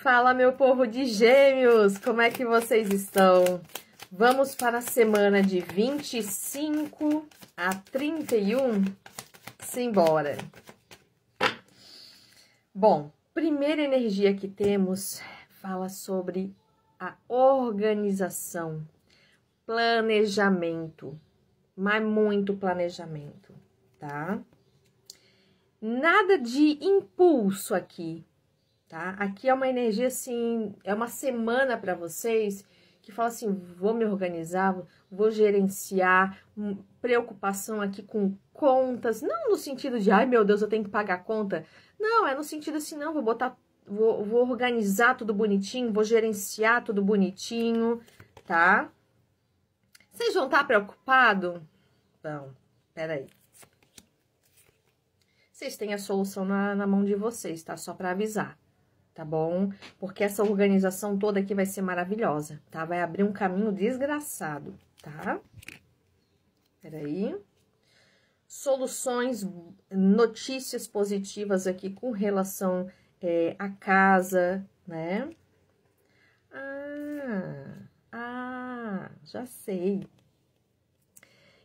Fala, meu povo de gêmeos! Como é que vocês estão? Vamos para a semana de 25 a 31? Simbora! Bom, primeira energia que temos fala sobre a organização, planejamento, mas muito planejamento, tá? Nada de impulso aqui, tá? Aqui é uma energia assim, é uma semana para vocês que fala assim, vou me organizar, vou gerenciar, hum, preocupação aqui com contas, não no sentido de, ai meu Deus, eu tenho que pagar a conta. Não, é no sentido assim, não, vou botar, vou, vou organizar tudo bonitinho, vou gerenciar tudo bonitinho, tá? Vocês vão estar tá preocupados? preocupado? Não, peraí. Vocês têm a solução na, na mão de vocês, tá? Só para avisar tá bom? Porque essa organização toda aqui vai ser maravilhosa, tá? Vai abrir um caminho desgraçado, tá? Peraí. Soluções, notícias positivas aqui com relação é, à casa, né? Ah, ah, já sei.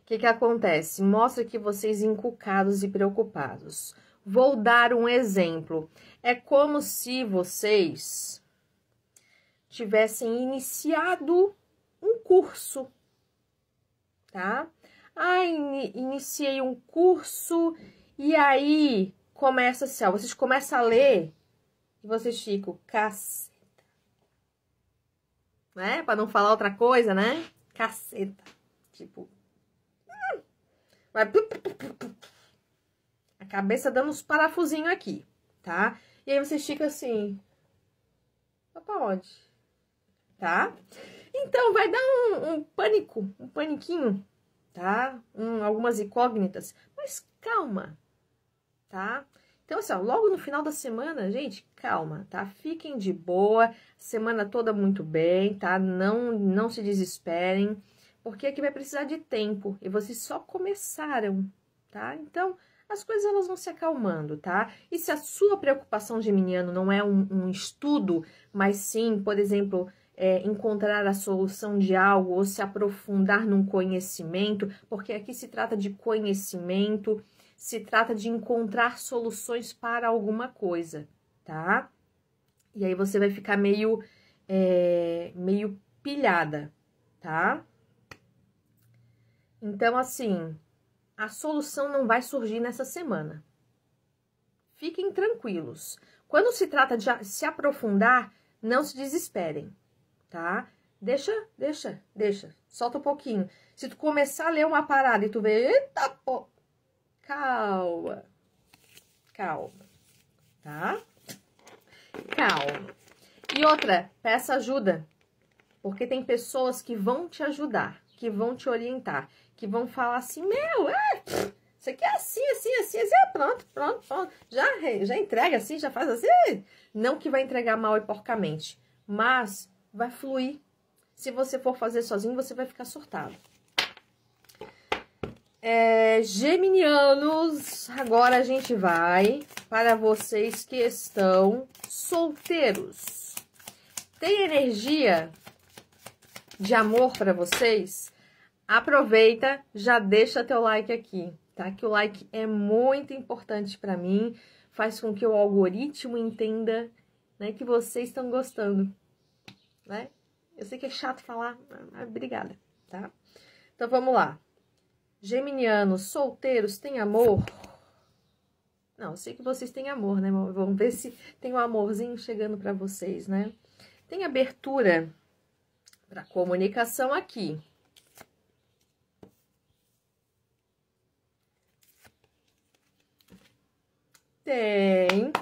O que, que acontece? Mostra que vocês encucados e preocupados. Vou dar um exemplo. É como se vocês tivessem iniciado um curso, tá? Ah, in iniciei um curso e aí começa assim, ó, vocês começam a ler e vocês ficam, caceta. Né? Pra não falar outra coisa, né? Caceta. Tipo, hum. vai cabeça dando uns parafusinhos aqui, tá? E aí você estica assim, Pode. onde? Tá? Então, vai dar um, um pânico, um paniquinho, tá? Um, algumas incógnitas, mas calma, tá? Então, assim, ó, logo no final da semana, gente, calma, tá? Fiquem de boa, semana toda muito bem, tá? Não, não se desesperem, porque aqui vai precisar de tempo e vocês só começaram, tá? Então, as coisas elas vão se acalmando, tá? E se a sua preocupação geminiano não é um, um estudo, mas sim, por exemplo, é, encontrar a solução de algo ou se aprofundar num conhecimento, porque aqui se trata de conhecimento, se trata de encontrar soluções para alguma coisa, tá? E aí você vai ficar meio, é, meio pilhada, tá? Então, assim, a solução não vai surgir nessa semana. Fiquem tranquilos. Quando se trata de se aprofundar, não se desesperem, tá? Deixa, deixa, deixa. Solta um pouquinho. Se tu começar a ler uma parada e tu vê, eita, pô. Calma. Calma. Tá? Calma. E outra, peça ajuda. Porque tem pessoas que vão te ajudar, que vão te orientar que vão falar assim, meu, é, isso aqui é assim, assim, assim, assim, é pronto, pronto, pronto. Já, já entrega assim, já faz assim. Não que vai entregar mal e porcamente, mas vai fluir. Se você for fazer sozinho, você vai ficar surtado. É, geminianos, agora a gente vai para vocês que estão solteiros. Tem energia de amor para vocês? aproveita, já deixa teu like aqui, tá? Que o like é muito importante para mim, faz com que o algoritmo entenda, né, que vocês estão gostando, né? Eu sei que é chato falar, mas obrigada, tá? Então vamos lá. Geminianos solteiros têm amor? Não, eu sei que vocês têm amor, né? Vamos ver se tem um amorzinho chegando para vocês, né? Tem abertura para comunicação aqui, Tem.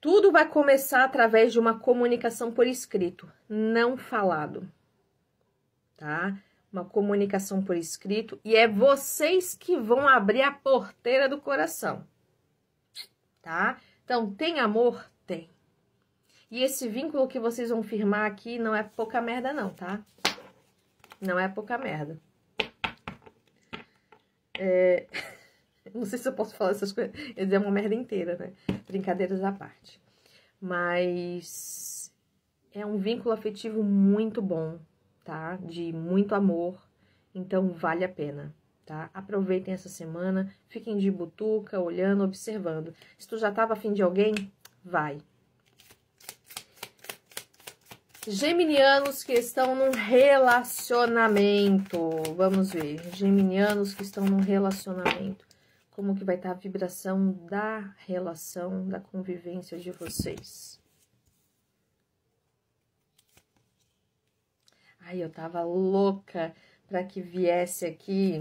Tudo vai começar através de uma comunicação por escrito, não falado. Tá? Uma comunicação por escrito e é vocês que vão abrir a porteira do coração. Tá? Então, tem amor? Tem. E esse vínculo que vocês vão firmar aqui não é pouca merda não, tá? Não é pouca merda. É... Não sei se eu posso falar essas coisas. Quer dizer, é uma merda inteira, né? Brincadeiras à parte. Mas é um vínculo afetivo muito bom, tá? De muito amor. Então vale a pena, tá? Aproveitem essa semana, fiquem de butuca, olhando, observando. Se tu já tava afim de alguém, vai. Geminianos que estão num relacionamento. Vamos ver. Geminianos que estão num relacionamento como que vai estar tá a vibração da relação, da convivência de vocês. Ai, eu tava louca para que viesse aqui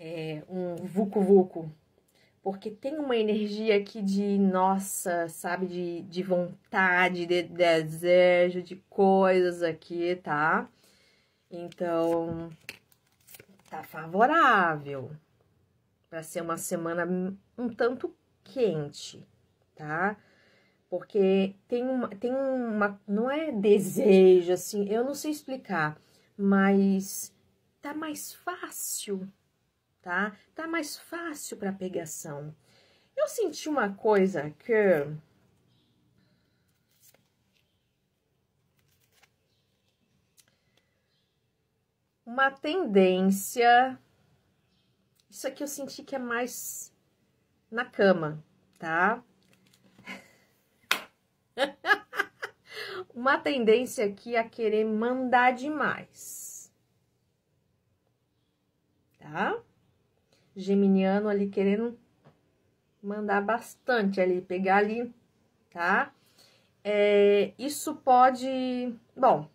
é, um vucu vucu, porque tem uma energia aqui de nossa, sabe, de, de vontade, de desejo, de coisas aqui, tá? Então, tá favorável para ser uma semana um tanto quente, tá? Porque tem uma, tem uma, não é desejo assim, eu não sei explicar, mas tá mais fácil, tá? Tá mais fácil para pegação. Eu senti uma coisa que uma tendência isso aqui eu senti que é mais na cama, tá? Uma tendência aqui a querer mandar demais. Tá? Geminiano ali querendo mandar bastante ali, pegar ali, tá? É, isso pode... Bom,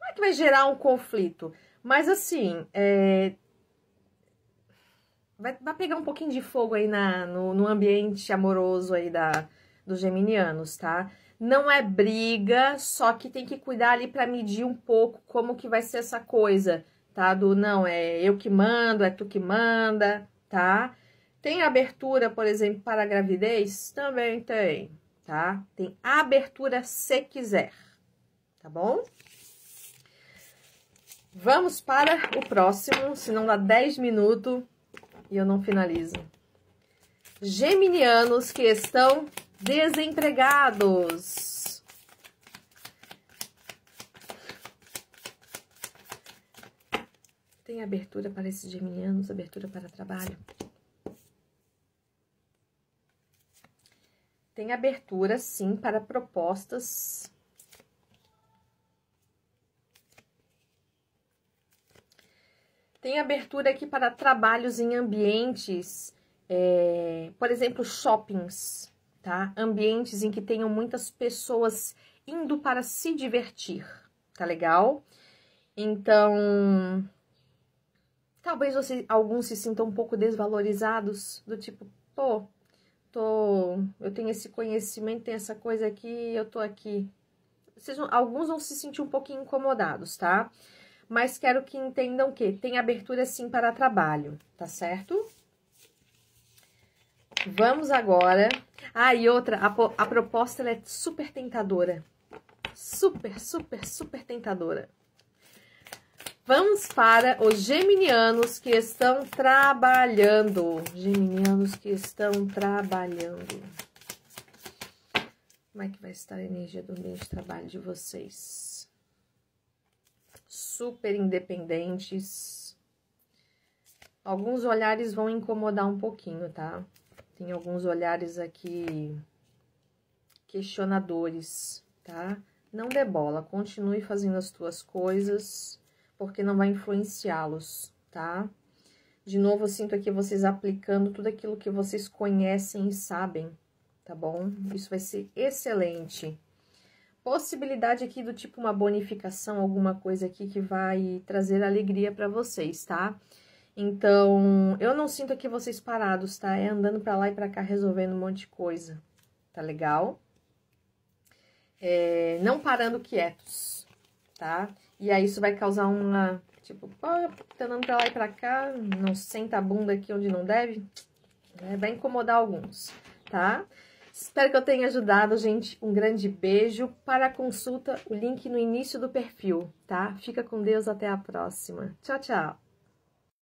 não é que vai gerar um conflito, mas assim, é, vai, vai pegar um pouquinho de fogo aí na, no, no ambiente amoroso aí da, dos geminianos, tá? Não é briga, só que tem que cuidar ali para medir um pouco como que vai ser essa coisa, tá? Do não, é eu que mando, é tu que manda, tá? Tem abertura, por exemplo, para gravidez? Também tem, tá? Tem abertura se quiser, tá bom? Vamos para o próximo, senão dá 10 minutos e eu não finalizo. Geminianos que estão desempregados. Tem abertura para esses geminianos, abertura para trabalho. Tem abertura, sim, para propostas Tem abertura aqui para trabalhos em ambientes, é, por exemplo, shoppings, tá? Ambientes em que tenham muitas pessoas indo para se divertir, tá legal? Então, talvez você, alguns se sintam um pouco desvalorizados, do tipo, pô, tô, eu tenho esse conhecimento, tenho essa coisa aqui, eu tô aqui. Vocês, alguns vão se sentir um pouquinho incomodados, tá? mas quero que entendam que tem abertura sim para trabalho, tá certo? Vamos agora. Ah, e outra, a, a proposta é super tentadora. Super, super, super tentadora. Vamos para os geminianos que estão trabalhando. Geminianos que estão trabalhando. Como é que vai estar a energia do meio de trabalho de vocês? super independentes. Alguns olhares vão incomodar um pouquinho, tá? Tem alguns olhares aqui questionadores, tá? Não dê bola, continue fazendo as tuas coisas, porque não vai influenciá-los, tá? De novo, eu sinto aqui vocês aplicando tudo aquilo que vocês conhecem e sabem, tá bom? Isso vai ser excelente possibilidade aqui do tipo uma bonificação, alguma coisa aqui que vai trazer alegria para vocês, tá? Então, eu não sinto aqui vocês parados, tá? É andando para lá e para cá resolvendo um monte de coisa, tá legal? É, não parando quietos, tá? E aí isso vai causar uma, tipo, pô, tá andando pra lá e pra cá, não senta a bunda aqui onde não deve, né? vai incomodar alguns, tá? Tá? Espero que eu tenha ajudado, gente. Um grande beijo. Para a consulta, o link no início do perfil, tá? Fica com Deus, até a próxima. Tchau, tchau.